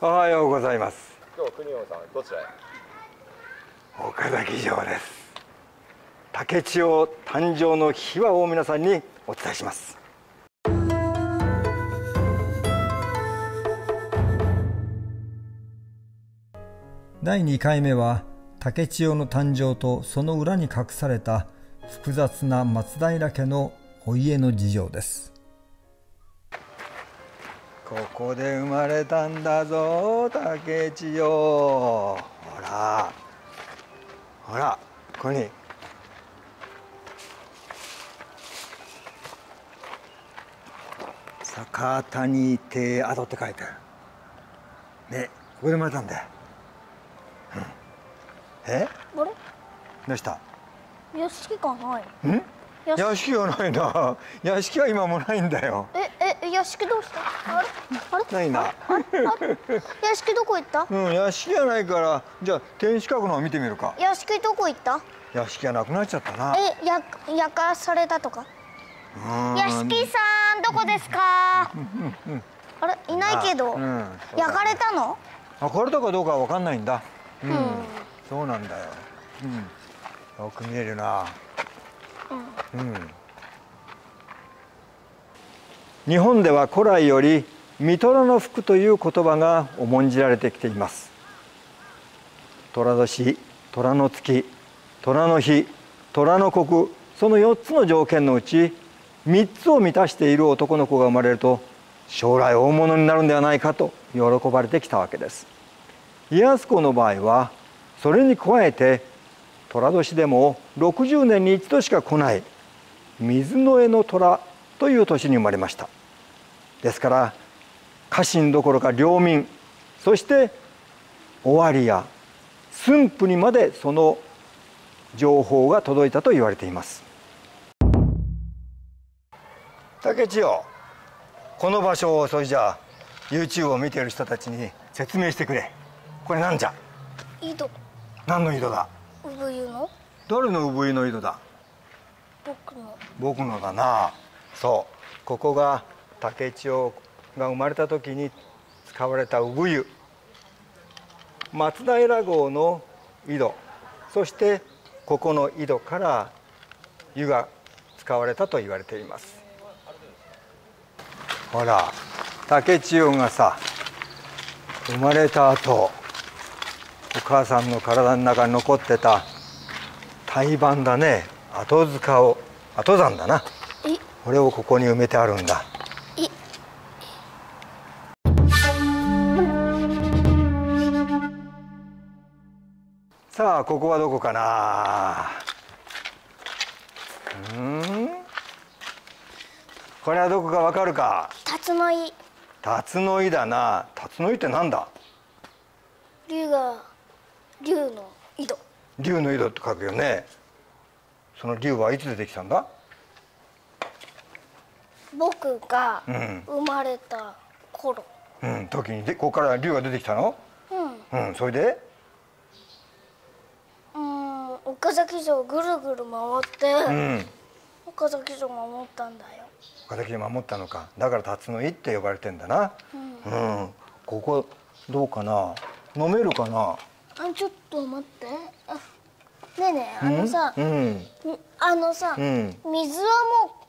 おはようございます今日国さんどちらへ岡崎城です竹千代誕生の秘話を皆さんにお伝えします第2回目は竹千代の誕生とその裏に隠された複雑な松平家のお家の事情ですここで生まれたんだぞ竹千代ほらほらここに坂谷邸跡って書いてあるねここで生まれたんだよ、うん、えあれどうした屋敷がないうん屋敷がないな屋敷は今もないんだよえ屋敷どうしたあれないな屋敷どこ行ったうん屋敷じゃないからじゃあ天守閣の方見てみるか屋敷どこ行った屋敷がなくなっちゃったなえや焼かされたとか屋敷さんどこですか、うんうん、うん、あれいないけど、うん、焼かれたの焼かれたかどうかは分かんないんだうんそうなんだようんよく見えるなうん、うん日本では古来よりミトラの服という言葉が重んじられてきています虎年虎の月虎の日虎の国その4つの条件のうち3つを満たしている男の子が生まれると将来大物になるんではないかと喜ばれてきたわけです家康公の場合はそれに加えて虎年でも60年に一度しか来ない水の絵の虎という年に生まれましたですから家臣どころか領民そして尾張や駿府にまでその情報が届いたと言われています竹千代この場所をそれじゃあ YouTube を見ている人たちに説明してくれこれなんじゃ井戸何の井戸だ産湯の誰の産湯の井戸だ僕の僕のだなそうここが竹千代が生まれた時に使われた産湯松平号の井戸そしてここの井戸から湯が使われたと言われていますほら竹千代がさ生まれた後お母さんの体の中に残ってた胎盤だね後塚を後山だなこれをここに埋めてあるんださあここはどこかなうんこれはどこかわかるか辰の井辰の井だな辰の井ってなんだ竜が竜の井戸竜の井戸って書くよねその竜はいつ出てきたんだ僕が生まれた頃うん、うん、時にでここから竜が出てきたのうん、うん、それで岡崎城ぐるぐる回って、うん、岡崎城守ったんだよ岡崎城守ったのかだから辰野井って呼ばれてんだな、うん、うん、ここどうかな飲めるかなあちょっと待ってねえねえあのさ、うん、あのさ、うん、水は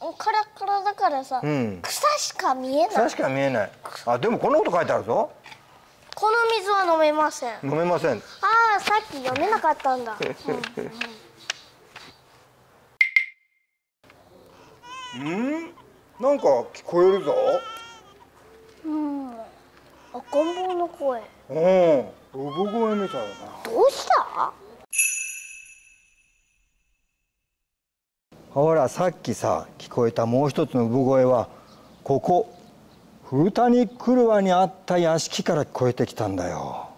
もうカラカラだからさ、うん、草しか見えない草しか見えないあでもこんなこと書いてあるぞこの水は飲めません飲めませんああさっき読めなかったんだ、うん、うん、なんか聞こえるぞうん赤ん坊の声うん産声みたいなどうしたほらさっきさ聞こえたもう一つの産声はここ二に車にあった屋敷から聞こえてきたんだよ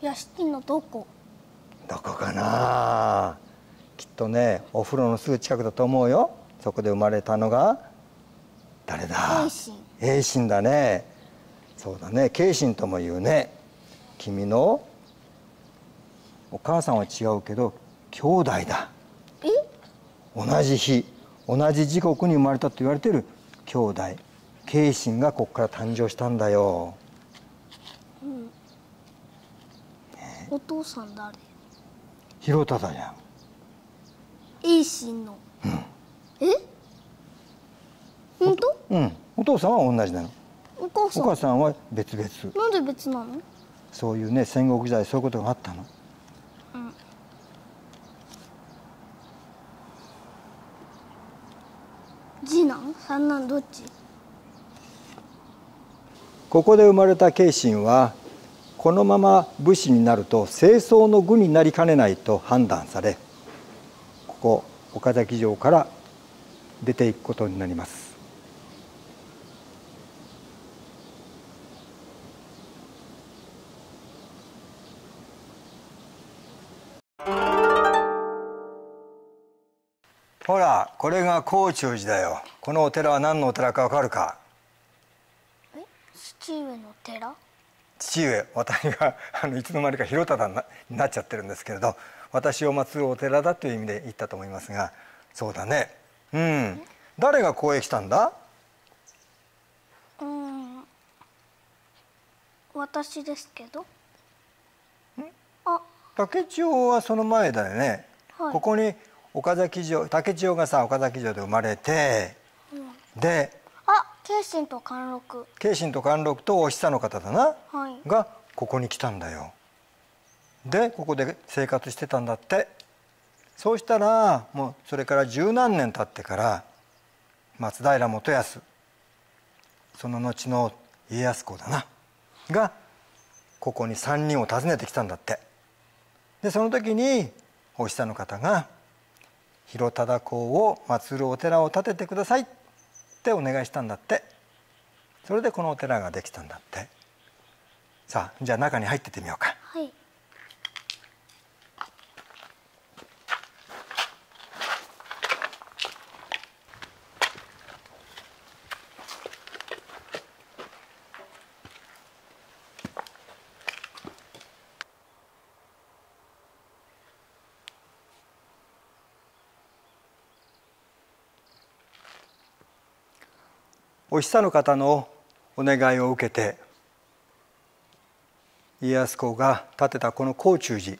屋敷のどこどこかなきっとねお風呂のすぐ近くだと思うよそこで生まれたのが誰だ栄心だねそうだね慶心とも言うね君のお母さんは違うけど兄弟だえ同じ日同じ時刻に生まれたと言われてる兄弟慶心がここから誕生したんだよ、うん、ね、お父さん誰広忠じゃん栄心の、うん、え本当うんお父さんは同じなのお母さんお母さんは別々なんで別なのそういうね戦国時代そういうことがあったの次男三男どっちここで生まれた慶心はこのまま武士になると清掃の具になりかねないと判断されここ岡崎城から出ていくことになります。ほらこれが高中寺だよこのお寺は何のお寺かわかるか父上の寺父上私があのいつの間にか広忠になっちゃってるんですけれど私を祀るお寺だという意味で言ったと思いますがそうだねうん誰がここへ来たんだうん私ですけどあ竹千代はその前だよね、はい、ここに岡崎城竹千代がさ岡崎城で生まれて、うん、で慶心と貫禄慶心と貫禄とお久の方だな、はい、がここに来たんだよでここで生活してたんだってそうしたらもうそれから十何年経ってから松平元康その後の家康公だながここに3人を訪ねてきたんだってでその時にお久の方が広忠公を祀るお寺を建ててくださいってってお願いしたんだってそれでこのお寺ができたんだってさあじゃあ中に入っててみようか。お久の方のお願いを受けて家康公が建てたこの甲中寺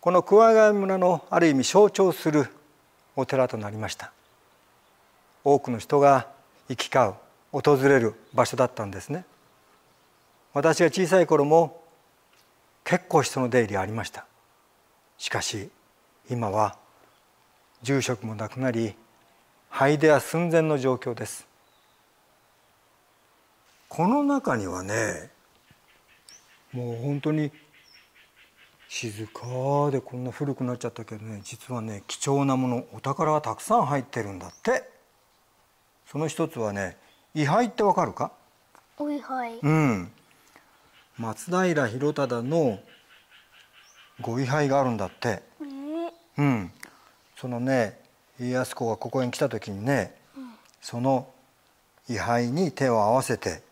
この桑ヶ谷村のある意味象徴するお寺となりました多くの人が行き交う訪れる場所だったんですね私が小さい頃も結構人の出入りありましたしかし今は住職も亡くなり灰では寸前の状況ですこの中にはねもう本当に静かでこんな古くなっちゃったけどね実はね貴重なものお宝がたくさん入ってるんだってその一つはね位牌ってわかるか位牌うん松平広忠のご位牌があるんだって、うんそのね家康公がここに来た時にね、うん、その位牌に手を合わせて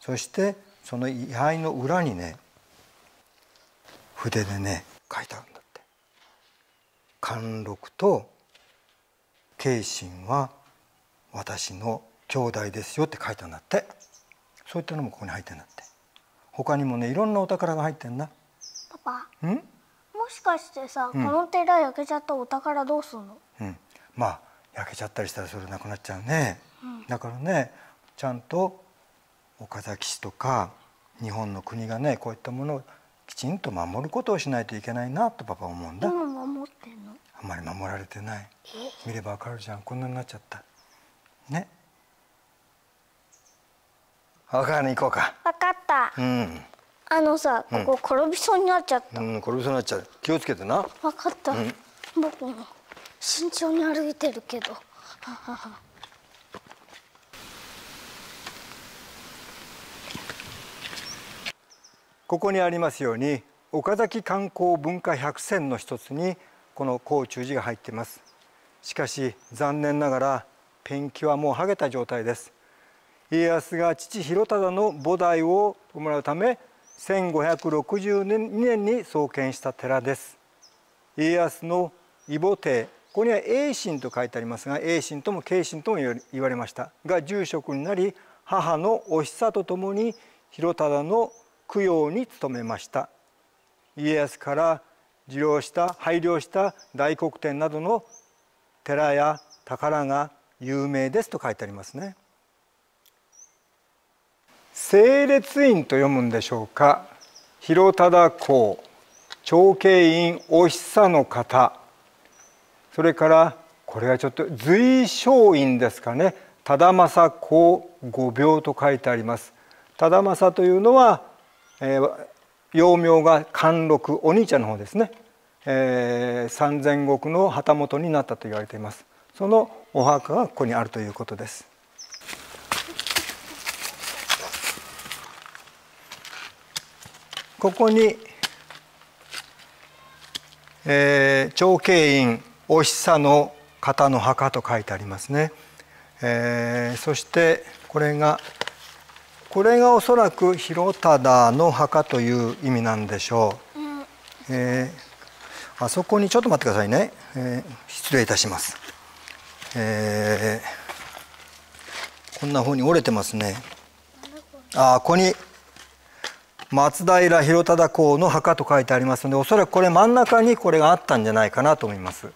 そしてその位牌の裏にね筆でね書いてあるんだって。貫禄と慶心は私の兄弟ですよって書いたんだってそういったのもここに入ってるんだって他にもねいろんなお宝が入ってんなパパんもしかしてさこの寺焼けちゃったお宝どうすんの、まあ焼けちゃったりしたらそれなくなっちゃうね、うん、だからねちゃんと岡崎市とか日本の国がねこういったものをきちんと守ることをしないといけないなとパパ思うんだあんまり守られてない見ればわかるじゃんこんなになっちゃったね分か行こうか分かったうんあのさ、ここ転びそうになっちゃった、うん、うん、転びそうになっちゃう気をつけてな分かった、うん、僕も慎重に歩いてるけど。ここにありますように岡崎観光文化百選の一つにこの甲虫寺が入っていますしかし残念ながらペンキはもう剥げた状態です家康が父広忠の菩提を弔うため1562年に創建した寺です家康の異母帝ここには栄心と書いてありますが栄心とも慶心とも言われましたが住職になり母のお久とともに広忠の供養に努めました家康から受領した拝領した大黒天などの寺や宝が有名ですと書いてありますね整列院と読むんでしょうか広忠公長慶院お久の方それからこれはちょっと随小院ですかね忠政公五病と書いてあります忠政というのは、えー、幼名が貫禄お兄ちゃんの方ですね、えー、三千石の旗本になったと言われていますそのお墓がここにあるということですここに、えー、長慶院お久の方の墓と書いてありますね、えー、そしてこれがこれがおそらく広忠の墓という意味なんでしょう、えー、あそこにちょっと待ってくださいね、えー、失礼いたします、えこんな風に折れてますねあここに松平広忠公の墓と書いてありますのでおそらくこれ真ん中にこれがあったんじゃないかなと思います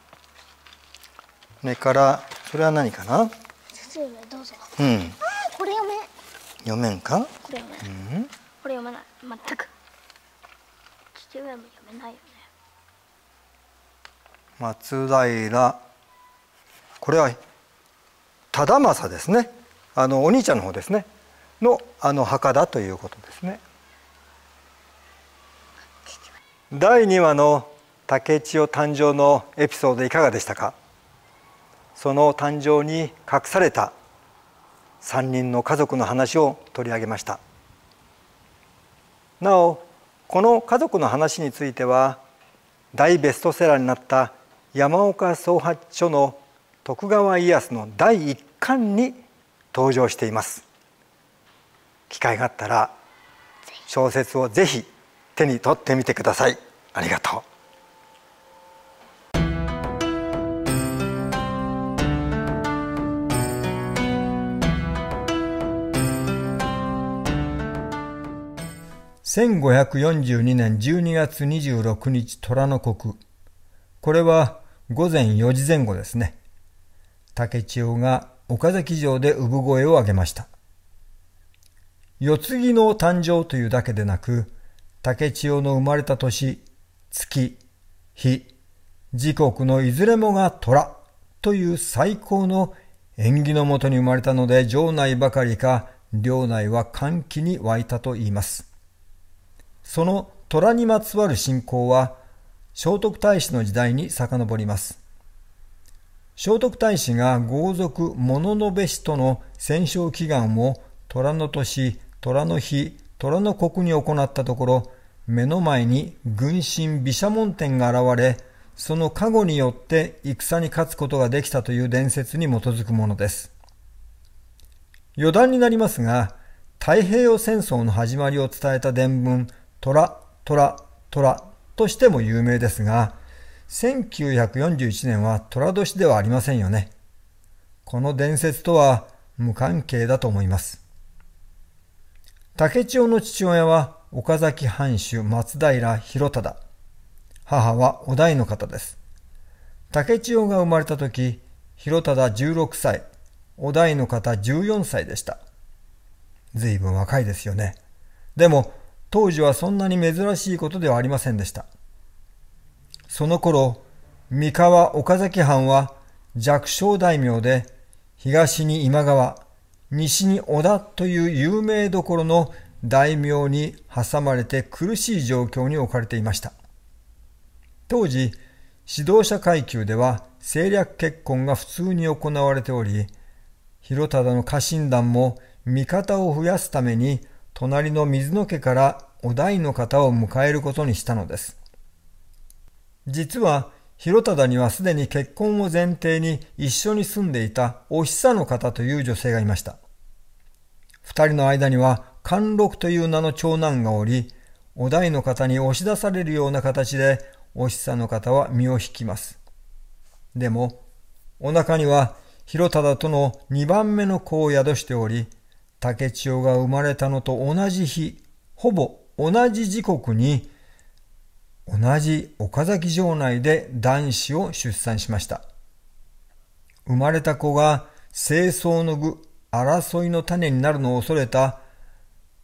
それからそれは何かな先生どうぞうんこれ読め読めんかこれ読めない、うん、これ読めない全く父上も読めないよね松平これは忠政ですねあのお兄ちゃんの方ですねのあの墓だということですね第二話の竹千代誕生のエピソードいかがでしたかその誕生に隠された3人の家族の話を取り上げましたなおこの家族の話については大ベストセラーになった山岡総八書の徳川家康の第一巻に登場しています機会があったら小説をぜひ手に取ってみてくださいありがとう1542年12月26日虎の国。これは午前4時前後ですね。竹千代が岡崎城で産声を上げました。世継ぎの誕生というだけでなく、竹千代の生まれた年、月、日、時刻のいずれもが虎という最高の縁起のもとに生まれたので、城内ばかりか、領内は歓喜に湧いたと言います。その虎にまつわる信仰は、聖徳太子の時代に遡ります。聖徳太子が豪族物のべしとの戦勝祈願を虎の年、虎の日、虎の国に行ったところ、目の前に軍神毘沙門天が現れ、その加護によって戦に勝つことができたという伝説に基づくものです。余談になりますが、太平洋戦争の始まりを伝えた伝聞、虎、虎、虎としても有名ですが、1941年はラ年ではありませんよね。この伝説とは無関係だと思います。竹千代の父親は岡崎藩主松平広忠。母はお代の方です。竹千代が生まれた時、広忠16歳、お代の方14歳でした。随分若いですよね。でも、当時はそんなに珍しいことではありませんでした。その頃、三河岡崎藩は弱小大名で、東に今川、西に織田という有名どころの大名に挟まれて苦しい状況に置かれていました。当時、指導者階級では政略結婚が普通に行われており、広忠の家臣団も味方を増やすために隣の水野家からお代の方を迎えることにしたのです。実は、広忠にはすでに結婚を前提に一緒に住んでいたお久の方という女性がいました。二人の間には貫禄という名の長男がおり、お代の方に押し出されるような形でお久の方は身を引きます。でも、お腹には広忠との二番目の子を宿しており、竹千代が生まれたのと同じ日、ほぼ同じ時刻に、同じ岡崎城内で男子を出産しました。生まれた子が清掃の具、争いの種になるのを恐れた、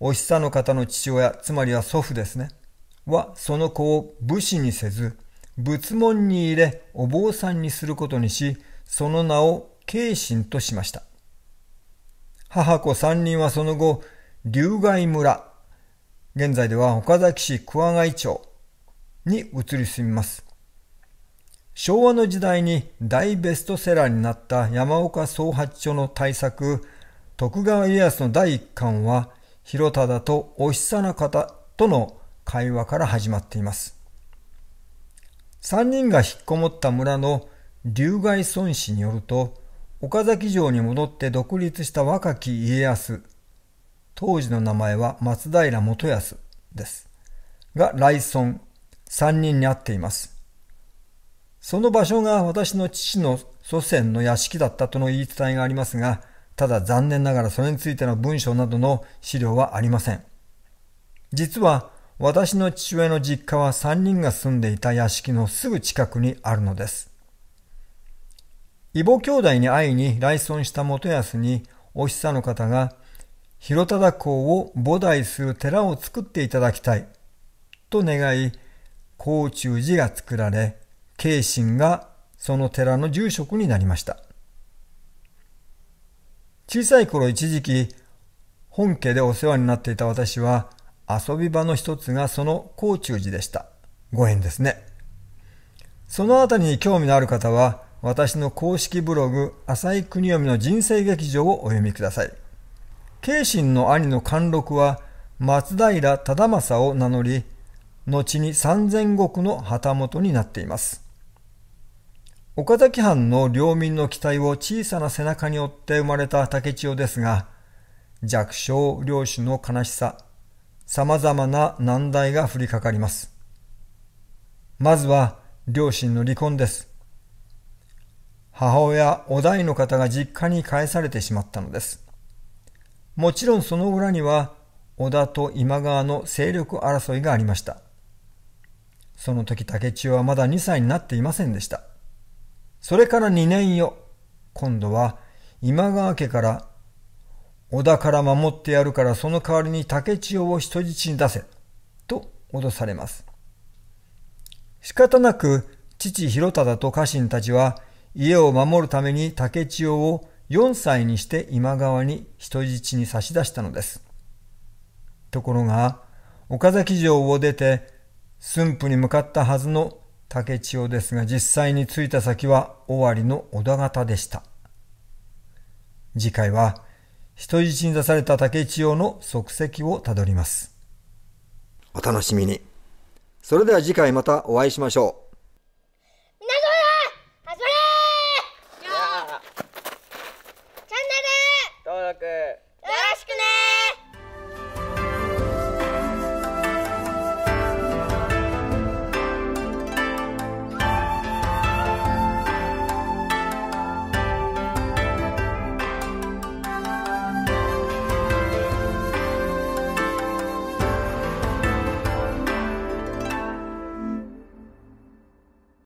お久の方の父親、つまりは祖父ですね、はその子を武士にせず、仏門に入れお坊さんにすることにし、その名を慶心としました。母子三人はその後、龍外村、現在では岡崎市桑貝町に移り住みます。昭和の時代に大ベストセラーになった山岡総八町の大作、徳川家康の第一巻は、広忠とお久な方との会話から始まっています。三人が引っこもった村の龍外孫氏によると、岡崎城に戻って独立した若き家康、当時の名前は松平元康です。が来村、三人に会っています。その場所が私の父の祖先の屋敷だったとの言い伝えがありますが、ただ残念ながらそれについての文章などの資料はありません。実は私の父親の実家は3人が住んでいた屋敷のすぐ近くにあるのです。異母兄弟に会いに来村した元康に、お久の方が、広忠公を菩提する寺を作っていただきたい。と願い、甲中寺が作られ、慶心がその寺の住職になりました。小さい頃一時期、本家でお世話になっていた私は、遊び場の一つがその甲中寺でした。ご縁ですね。そのあたりに興味のある方は、私の公式ブログ、浅井国臣の人生劇場をお読みください。慶心の兄の貫禄は、松平忠政を名乗り、後に三千石の旗本になっています。岡崎藩の領民の期待を小さな背中に負って生まれた竹千代ですが、弱小領主の悲しさ、様々な難題が降りかかります。まずは、両親の離婚です。母親、お代の方が実家に返されてしまったのです。もちろんその裏には、織田と今川の勢力争いがありました。その時竹千代はまだ2歳になっていませんでした。それから2年よ、今度は今川家から、織田から守ってやるからその代わりに竹千代を人質に出せ、と脅されます。仕方なく父広忠と家臣たちは家を守るために竹千代を4歳にして今川に人質に差し出したのです。ところが、岡崎城を出て駿府に向かったはずの竹千代ですが実際に着いた先は尾張の織田方でした。次回は人質に出された竹千代の足跡をたどります。お楽しみに。それでは次回またお会いしましょう。